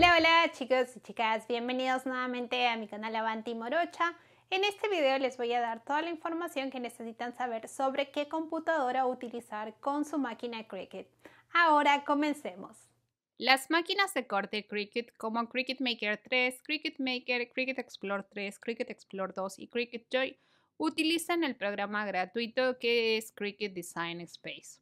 Hola, hola chicos y chicas, bienvenidos nuevamente a mi canal Avanti Morocha. En este video les voy a dar toda la información que necesitan saber sobre qué computadora utilizar con su máquina Cricut. Ahora comencemos. Las máquinas de corte Cricut como Cricut Maker 3, Cricut Maker, Cricut Explore 3, Cricut Explore 2 y Cricut Joy utilizan el programa gratuito que es Cricut Design Space.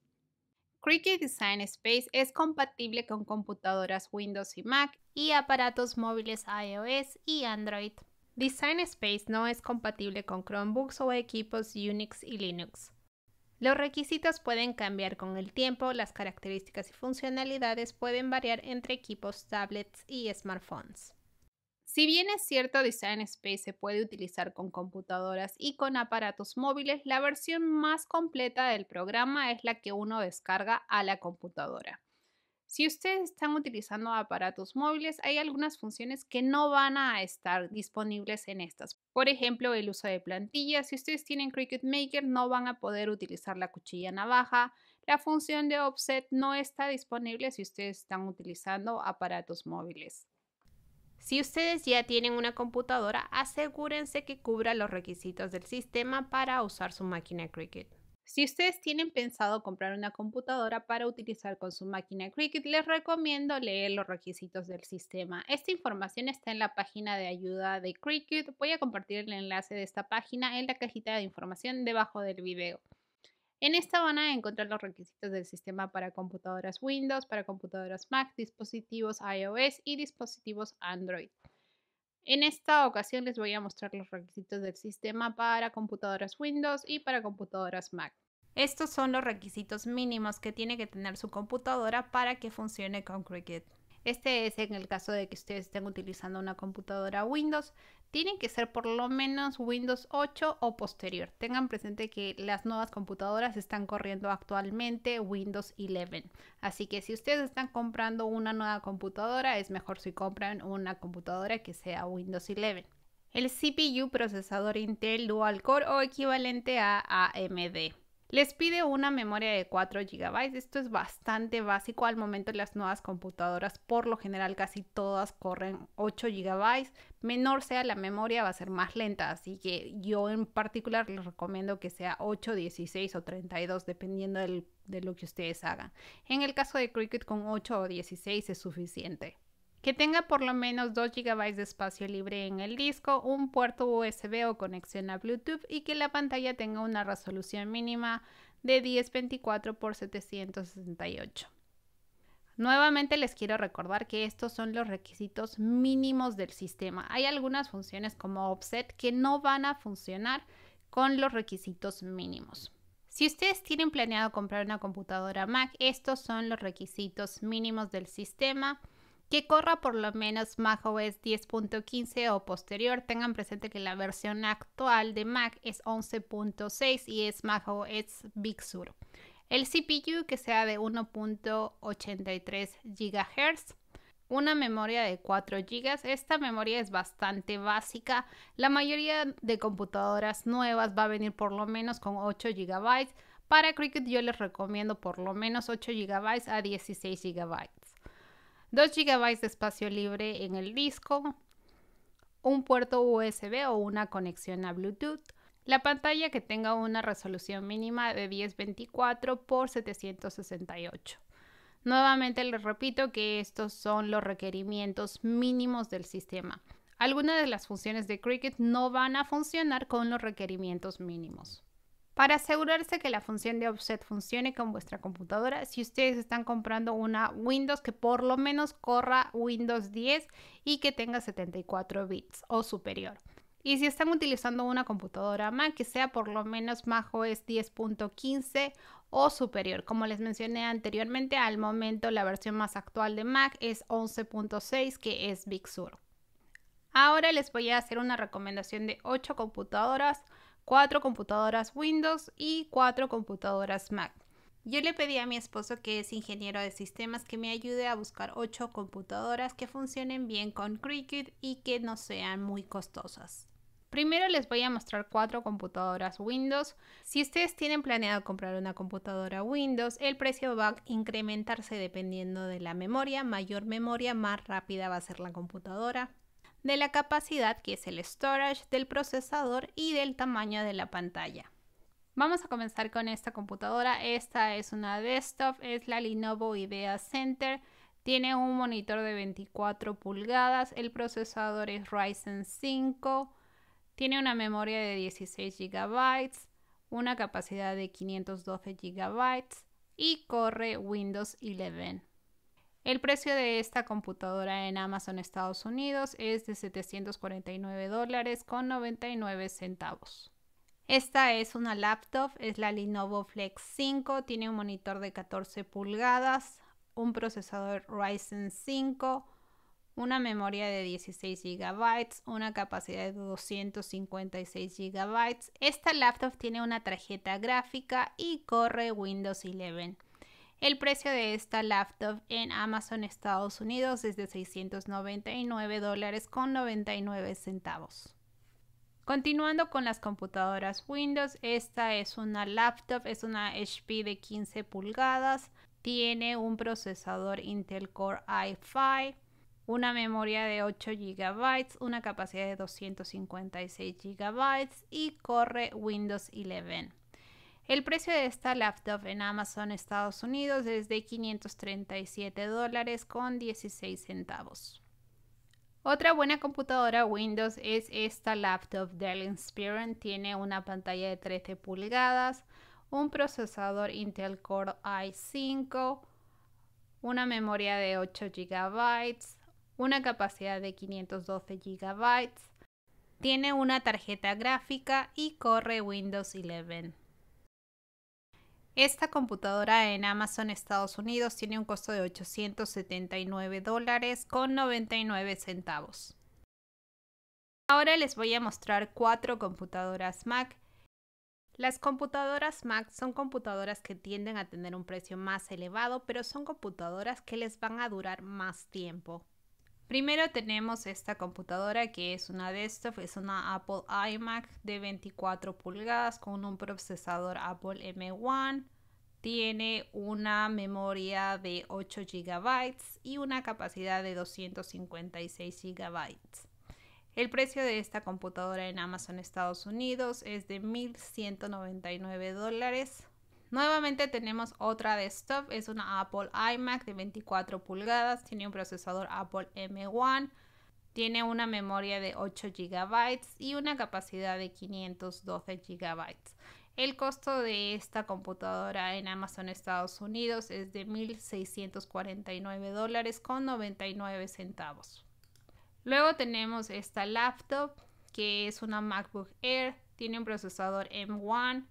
Cricut Design Space es compatible con computadoras Windows y Mac y aparatos móviles iOS y Android. Design Space no es compatible con Chromebooks o equipos Unix y Linux. Los requisitos pueden cambiar con el tiempo, las características y funcionalidades pueden variar entre equipos, tablets y smartphones. Si bien es cierto, Design Space se puede utilizar con computadoras y con aparatos móviles, la versión más completa del programa es la que uno descarga a la computadora. Si ustedes están utilizando aparatos móviles, hay algunas funciones que no van a estar disponibles en estas. Por ejemplo, el uso de plantillas. Si ustedes tienen Cricut Maker, no van a poder utilizar la cuchilla navaja. La función de offset no está disponible si ustedes están utilizando aparatos móviles. Si ustedes ya tienen una computadora, asegúrense que cubra los requisitos del sistema para usar su máquina Cricut. Si ustedes tienen pensado comprar una computadora para utilizar con su máquina Cricut, les recomiendo leer los requisitos del sistema. Esta información está en la página de ayuda de Cricut. Voy a compartir el enlace de esta página en la cajita de información debajo del video. En esta van a encontrar los requisitos del sistema para computadoras Windows, para computadoras Mac, dispositivos iOS y dispositivos Android. En esta ocasión les voy a mostrar los requisitos del sistema para computadoras Windows y para computadoras Mac. Estos son los requisitos mínimos que tiene que tener su computadora para que funcione con Cricut. Este es en el caso de que ustedes estén utilizando una computadora Windows. Tienen que ser por lo menos Windows 8 o posterior. Tengan presente que las nuevas computadoras están corriendo actualmente Windows 11. Así que si ustedes están comprando una nueva computadora, es mejor si compran una computadora que sea Windows 11. El CPU procesador Intel Dual Core o equivalente a AMD. Les pide una memoria de 4 GB. Esto es bastante básico. Al momento las nuevas computadoras, por lo general casi todas corren 8 GB. Menor sea la memoria, va a ser más lenta. Así que yo en particular les recomiendo que sea 8, 16 o 32, dependiendo de lo que ustedes hagan. En el caso de Cricut con 8 o 16 es suficiente que tenga por lo menos 2 GB de espacio libre en el disco, un puerto USB o conexión a Bluetooth y que la pantalla tenga una resolución mínima de 1024 x 768. Nuevamente les quiero recordar que estos son los requisitos mínimos del sistema. Hay algunas funciones como offset que no van a funcionar con los requisitos mínimos. Si ustedes tienen planeado comprar una computadora Mac, estos son los requisitos mínimos del sistema que corra por lo menos macOS 10.15 o posterior. Tengan presente que la versión actual de Mac es 11.6 y es macOS Big Sur. El CPU que sea de 1.83 GHz. Una memoria de 4 GB. Esta memoria es bastante básica. La mayoría de computadoras nuevas va a venir por lo menos con 8 GB. Para Cricut yo les recomiendo por lo menos 8 GB a 16 GB. 2 GB de espacio libre en el disco, un puerto USB o una conexión a Bluetooth, la pantalla que tenga una resolución mínima de 1024 x 768. Nuevamente les repito que estos son los requerimientos mínimos del sistema. Algunas de las funciones de Cricut no van a funcionar con los requerimientos mínimos para asegurarse que la función de offset funcione con vuestra computadora si ustedes están comprando una Windows que por lo menos corra Windows 10 y que tenga 74 bits o superior. Y si están utilizando una computadora Mac que sea por lo menos macOS 10.15 o superior. Como les mencioné anteriormente, al momento la versión más actual de Mac es 11.6 que es Big Sur. Ahora les voy a hacer una recomendación de 8 computadoras 4 computadoras Windows y 4 computadoras Mac. Yo le pedí a mi esposo, que es ingeniero de sistemas, que me ayude a buscar 8 computadoras que funcionen bien con Cricut y que no sean muy costosas. Primero les voy a mostrar cuatro computadoras Windows. Si ustedes tienen planeado comprar una computadora Windows, el precio va a incrementarse dependiendo de la memoria. Mayor memoria, más rápida va a ser la computadora de la capacidad que es el storage del procesador y del tamaño de la pantalla. Vamos a comenzar con esta computadora. Esta es una desktop, es la Lenovo Idea Center. Tiene un monitor de 24 pulgadas, el procesador es Ryzen 5, tiene una memoria de 16 GB, una capacidad de 512 GB y corre Windows 11. El precio de esta computadora en Amazon Estados Unidos es de $749.99. Esta es una laptop, es la Lenovo Flex 5, tiene un monitor de 14 pulgadas, un procesador Ryzen 5, una memoria de 16 GB, una capacidad de 256 GB. Esta laptop tiene una tarjeta gráfica y corre Windows 11. El precio de esta laptop en Amazon Estados Unidos es de $699.99. con centavos. Continuando con las computadoras Windows, esta es una laptop, es una HP de 15 pulgadas, tiene un procesador Intel Core i5, una memoria de 8 GB, una capacidad de 256 GB y corre Windows 11. El precio de esta laptop en Amazon Estados Unidos es de 537 dólares con centavos. Otra buena computadora Windows es esta laptop Dell Inspiron. Tiene una pantalla de 13 pulgadas, un procesador Intel Core i5, una memoria de 8 GB, una capacidad de 512 GB. Tiene una tarjeta gráfica y corre Windows 11. Esta computadora en Amazon Estados Unidos tiene un costo de 879 dólares con 99 centavos. Ahora les voy a mostrar cuatro computadoras Mac. Las computadoras Mac son computadoras que tienden a tener un precio más elevado, pero son computadoras que les van a durar más tiempo. Primero tenemos esta computadora que es una desktop, es una Apple iMac de 24 pulgadas con un procesador Apple M1. Tiene una memoria de 8 GB y una capacidad de 256 GB. El precio de esta computadora en Amazon Estados Unidos es de 1.199 dólares Nuevamente tenemos otra desktop, es una Apple iMac de 24 pulgadas, tiene un procesador Apple M1, tiene una memoria de 8 GB y una capacidad de 512 GB. El costo de esta computadora en Amazon Estados Unidos es de 1.649 dólares con 99 centavos. Luego tenemos esta laptop que es una MacBook Air, tiene un procesador M1,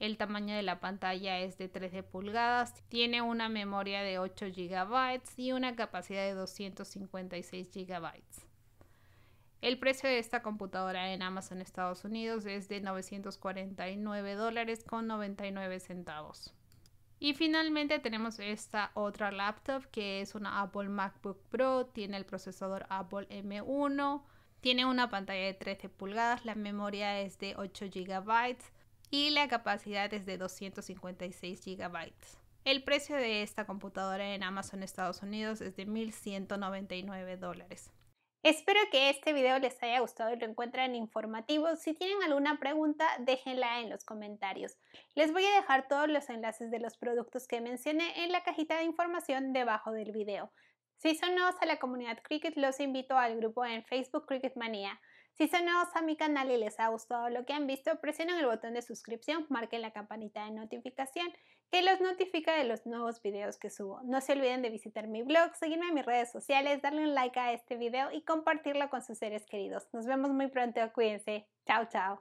el tamaño de la pantalla es de 13 pulgadas, tiene una memoria de 8 GB y una capacidad de 256 GB. El precio de esta computadora en Amazon Estados Unidos es de 949 dólares con 99 centavos. Y finalmente tenemos esta otra laptop que es una Apple MacBook Pro, tiene el procesador Apple M1, tiene una pantalla de 13 pulgadas, la memoria es de 8 GB, y la capacidad es de 256 GB. El precio de esta computadora en Amazon Estados Unidos es de 1.199 dólares. Espero que este video les haya gustado y lo encuentren informativo. Si tienen alguna pregunta, déjenla en los comentarios. Les voy a dejar todos los enlaces de los productos que mencioné en la cajita de información debajo del video. Si son nuevos a la comunidad Cricket, los invito al grupo en Facebook Cricket Manía. Si son nuevos a mi canal y les ha gustado lo que han visto, presionen el botón de suscripción, marquen la campanita de notificación que los notifica de los nuevos videos que subo. No se olviden de visitar mi blog, seguirme en mis redes sociales, darle un like a este video y compartirlo con sus seres queridos. Nos vemos muy pronto, cuídense. Chao, chao.